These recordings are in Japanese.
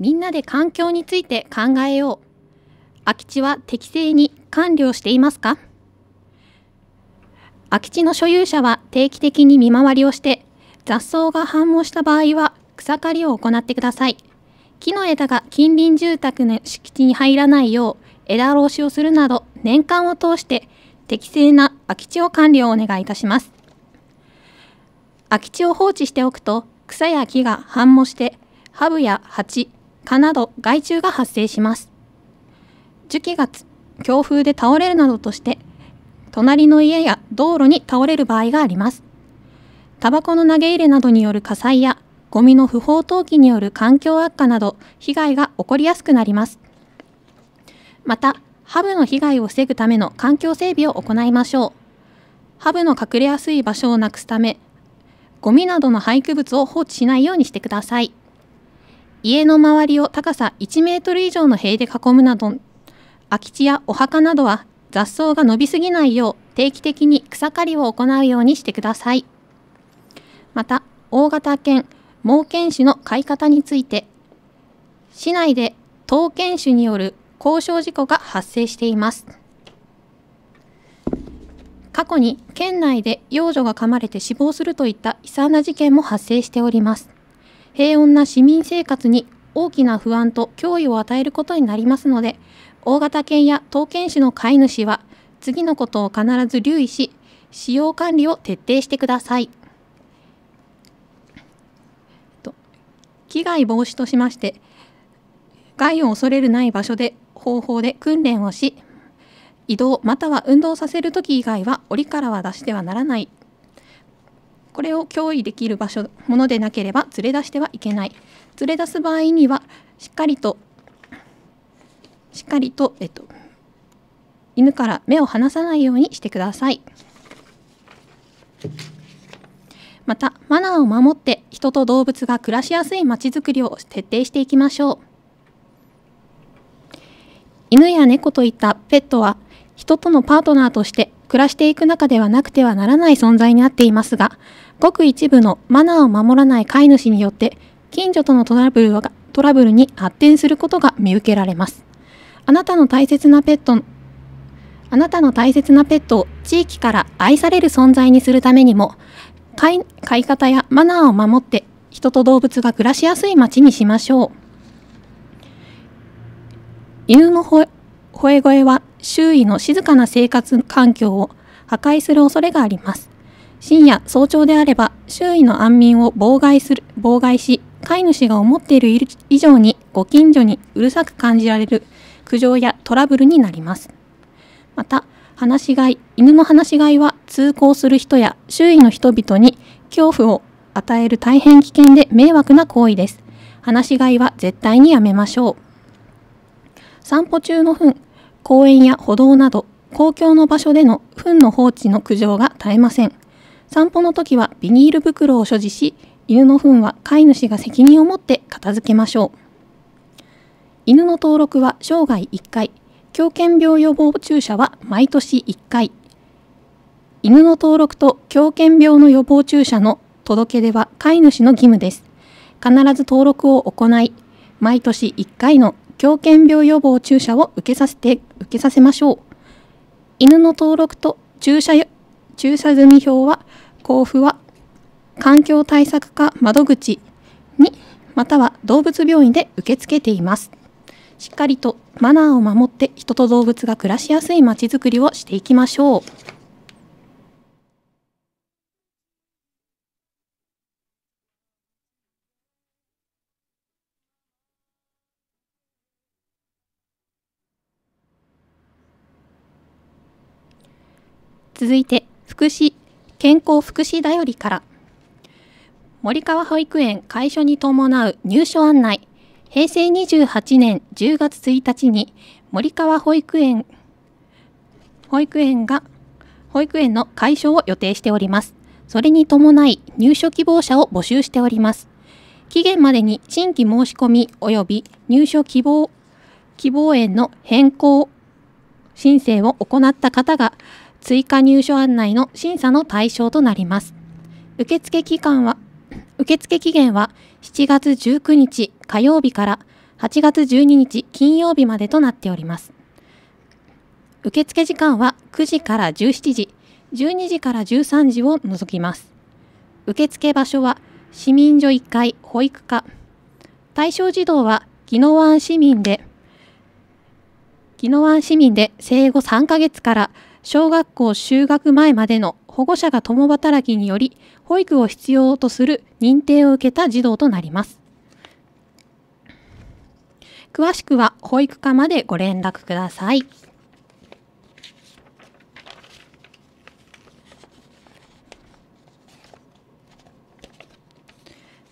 みんなで環境について考えよう。空き地は適正に管理をしていますか空き地の所有者は定期的に見回りをして雑草が繁茂した場合は草刈りを行ってください。木の枝が近隣住宅の敷地に入らないよう枝ろしをするなど年間を通して適正な空き地を管理をお願いいたします。空き地を放置しておくと草や木が繁茂してハブやハチ、蚊など害虫が発生します。樹木が強風で倒れるなどとして、隣の家や道路に倒れる場合があります。タバコの投げ入れなどによる火災や、ゴミの不法投棄による環境悪化など、被害が起こりやすくなります。また、ハブの被害を防ぐための環境整備を行いましょう。ハブの隠れやすい場所をなくすため、ゴミなどの廃棄物を放置しないようにしてください。家の周りを高さ1メートル以上の塀で囲むなど空き地やお墓などは雑草が伸びすぎないよう定期的に草刈りを行うようにしてくださいまた大型犬猛犬種の飼い方について市内で当犬種による交渉事故が発生しています過去に県内で幼女が噛まれて死亡するといった悲惨な事件も発生しております平穏な市民生活に大きな不安と脅威を与えることになりますので、大型犬や刀剣種の飼い主は、次のことを必ず留意し、使用管理を徹底してください。危害防止としまして、害を恐れるない場所で方法で訓練をし、移動または運動させるとき以外は檻からは出してはならないこれを脅威できる場所ものでなければ連れ出してはいけない連れ出す場合にはしっかりとしっかりと、えっと、犬から目を離さないようにしてくださいまたマナーを守って人と動物が暮らしやすいまちづくりを徹底していきましょう犬や猫といったペットは人とのパートナーとして暮らしていく中ではなくてはならない存在になっていますがごく一部のマナーを守らない飼い主によって近所とのトラブルがトラブルに発展することが見受けられます。あなたの大切なペットあなたの大切なペットを地域から愛される存在にするためにも飼い飼い方やマナーを守って人と動物が暮らしやすい街にしましょう犬の吠え声は周囲の静かな生活環境を破壊する恐れがあります深夜、早朝であれば、周囲の安眠を妨害する、妨害し、飼い主が思っている以上にご近所にうるさく感じられる苦情やトラブルになります。また、話し飼い、犬の話し飼いは通行する人や周囲の人々に恐怖を与える大変危険で迷惑な行為です。話し飼いは絶対にやめましょう。散歩中の糞、公園や歩道など公共の場所での糞の放置の苦情が絶えません。散歩の時はビニール袋を所持し、犬の糞は飼い主が責任を持って片付けましょう。犬の登録は生涯1回、狂犬病予防注射は毎年1回。犬の登録と狂犬病の予防注射の届け出は飼い主の義務です。必ず登録を行い、毎年1回の狂犬病予防注射を受けさせて受けさせましょう。犬の登録と注射注射済み表は交付は環境対策課窓口にまたは動物病院で受け付けていますしっかりとマナーを守って人と動物が暮らしやすいまちづくりをしていきましょう続いて福祉健康福祉だよりから森川保育園開所に伴う入所案内平成28年10月1日に森川保育園保育園が保育園の解所を予定しておりますそれに伴い入所希望者を募集しております期限までに新規申し込み及び入所希望希望園の変更申請を行った方が追加入所案内の審査の対象となります。受付期間は、受付期限は7月19日火曜日から8月12日金曜日までとなっております。受付時間は9時から17時、12時から13時を除きます。受付場所は市民所1階保育課。対象児童は宜野湾市民で、宜野湾市民で生後3ヶ月から小学校就学前までの保護者が共働きにより保育を必要とする認定を受けた児童となります。詳しくは保育課までご連絡ください。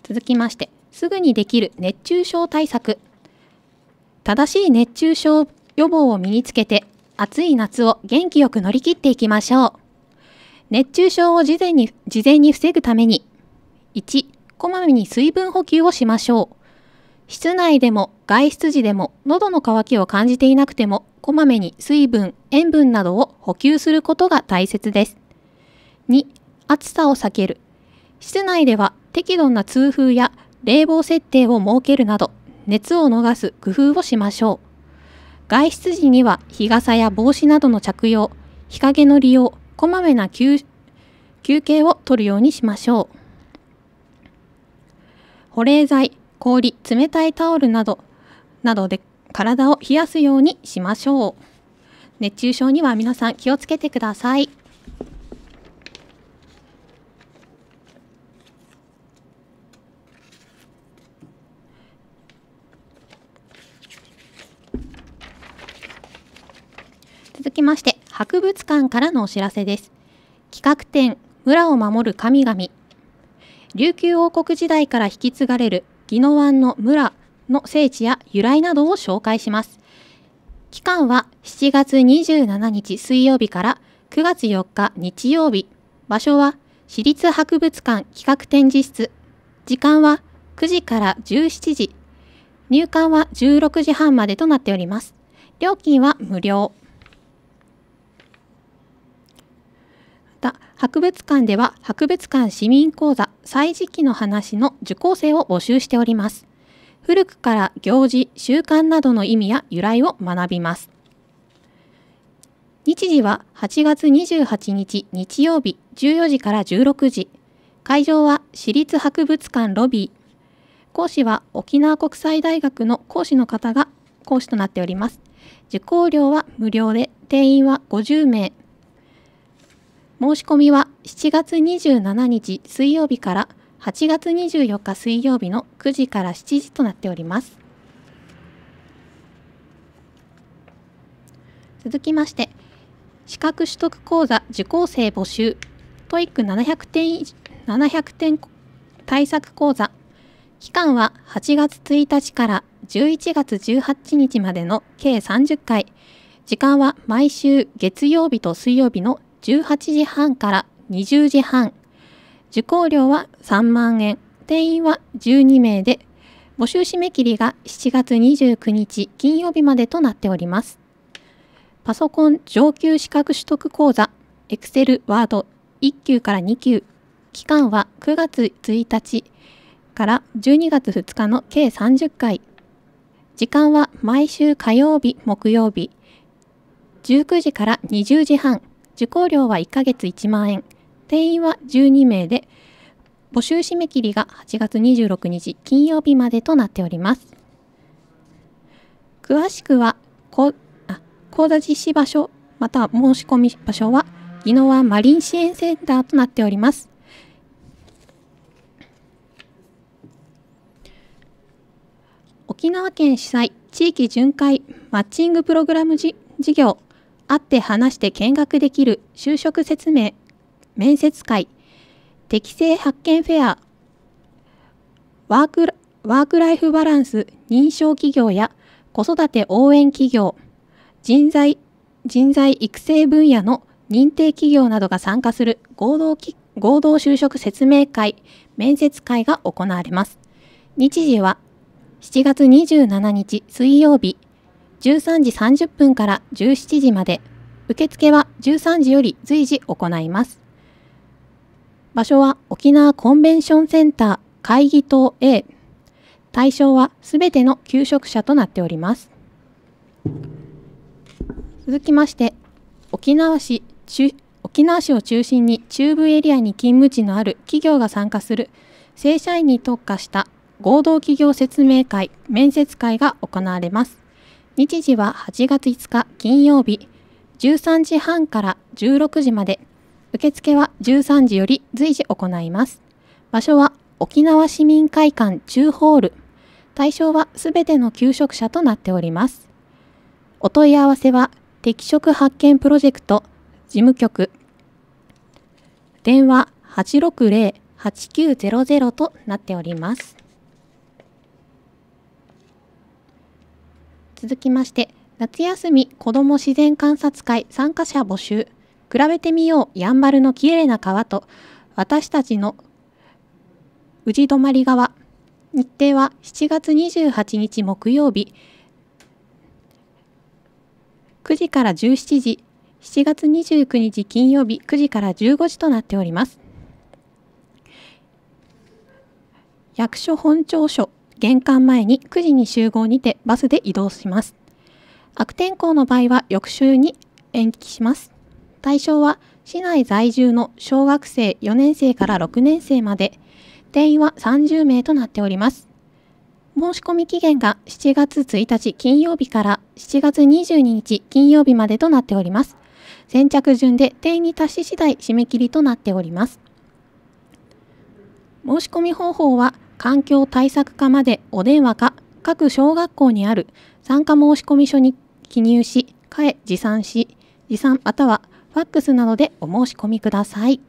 続きまして、すぐにできる熱中症対策。正しい熱中症予防を身につけて暑い夏を元気よく乗り切っていきましょう。熱中症を事前に事前に防ぐために1こまめに水分補給をしましょう。室内でも外出時でも喉の渇きを感じていなくてもこまめに水分、塩分などを補給することが大切です。2暑さを避ける室内では適度な通風や冷房設定を設けるなど熱を逃す工夫をしましょう。外出時には日傘や帽子などの着用、日陰の利用、こまめな休憩を取るようにしましょう。保冷剤、氷、冷たいタオルなど、などで体を冷やすようにしましょう。熱中症には皆さん気をつけてください。続きまして、博物館からのお知らせです。企画展、村を守る神々。琉球王国時代から引き継がれる宜野湾の村の聖地や由来などを紹介します。期間は7月27日水曜日から9月4日日曜日。場所は私立博物館企画展示室。時間は9時から17時。入館は16時半までとなっております。料金は無料。た博物館では博物館市民講座歳時記の話の受講生を募集しております。古くから行事、習慣などの意味や由来を学びます。日時は8月28日日曜日14時から16時。会場は私立博物館ロビー。講師は沖縄国際大学の講師の方が講師となっております。受講料は無料で定員は50名。申し込みは7月27日水曜日から8月24日水曜日の9時から7時となっております。続きまして、資格取得講座受講生募集、トイック7 0 0点 ,700 点対策講座、期間は8月1日から11月18日までの計30回、時間は毎週月曜日と水曜日の18時半から20時半受講料は3万円定員は12名で募集締め切りが7月29日金曜日までとなっておりますパソコン上級資格取得講座 Excel、Word 1級から2級期間は9月1日から12月2日の計30回時間は毎週火曜日木曜日19時から20時半受講料は1ヶ月1万円定員は12名で募集締め切りが8月26日金曜日までとなっております詳しくはこあ講座実施場所または申し込み場所は宜野湾マリン支援センターとなっております沖縄県主催地域巡回マッチングプログラム事業会って話して見学できる就職説明、面接会、適正発見フェア、ワークワークライフバランス認証企業や子育て応援企業、人材、人材育成分野の認定企業などが参加する合同合同就職説明会、面接会が行われます。日時は7月27日水曜日13時30分から17時まで、受付は13時より随時行います。場所は沖縄コンベンションセンター会議棟 A。対象はすべての求職者となっております。続きまして、沖縄市沖縄市を中心に中部エリアに勤務地のある企業が参加する正社員に特化した合同企業説明会面接会が行われます。日時は8月5日金曜日13時半から16時まで受付は13時より随時行います場所は沖縄市民会館中ホール対象はすべての求職者となっておりますお問い合わせは適職発見プロジェクト事務局電話860-8900となっております。続きまして夏休み子ども自然観察会参加者募集比べてみようやんばるのきれいな川と私たちの宇治泊川日程は7月28日木曜日9時から17時7月29日金曜日9時から15時となっております役所本庁所玄関前に9時に集合にてバスで移動します。悪天候の場合は翌週に延期します。対象は市内在住の小学生4年生から6年生まで、定員は30名となっております。申し込み期限が7月1日金曜日から7月22日金曜日までとなっております。先着順で定員に達し次第締め切りとなっております。申し込み方法は環境対策課までお電話か各小学校にある参加申込書に記入し、かえ持参し、持参またはファックスなどでお申し込みください。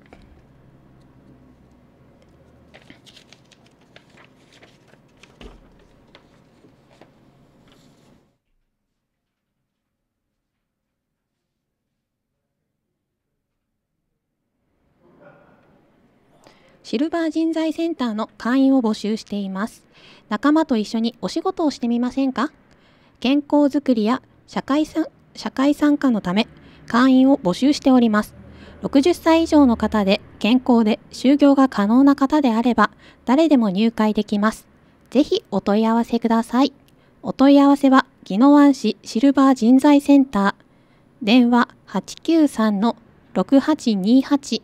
シルバー人材センターの会員を募集しています。仲間と一緒にお仕事をしてみませんか健康づくりや社会社会参加のため会員を募集しております。60歳以上の方で健康で就業が可能な方であれば誰でも入会できます。ぜひお問い合わせください。お問い合わせは宜野湾市シルバー人材センター電話893-6828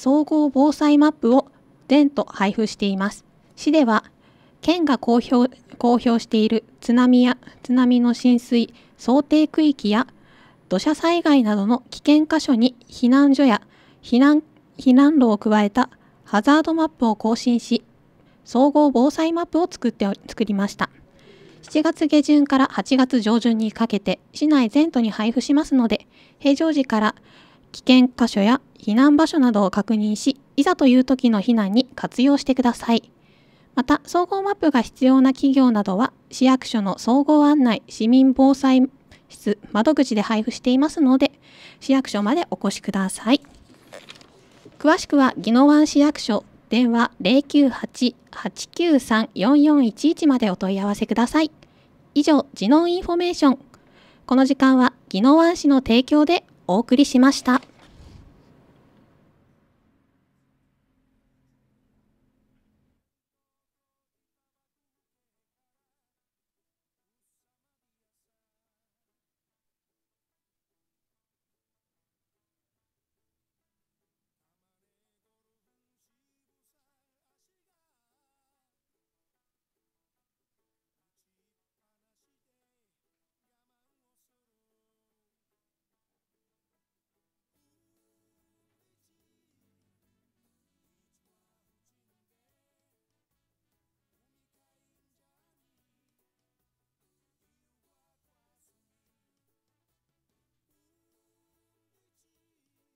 総合防災マップを全都配布しています。市では、県が公表公表している津波や津波の浸水想定区域や土砂災害などの危険箇所に避難所や避難避難路を加えたハザードマップを更新し、総合防災マップを作って作りました。7月下旬から8月上旬にかけて市内全都に配布しますので、平常時から危険箇所や避難場所などを確認し、いざという時の避難に活用してください。また、総合マップが必要な企業などは、市役所の総合案内、市民防災室、窓口で配布していますので、市役所までお越しください。詳しくは、宜野湾市役所、電話098-893-4411までお問い合わせください。以上、地能インフォメーション。この時間は、宜野湾市の提供でお送りしました。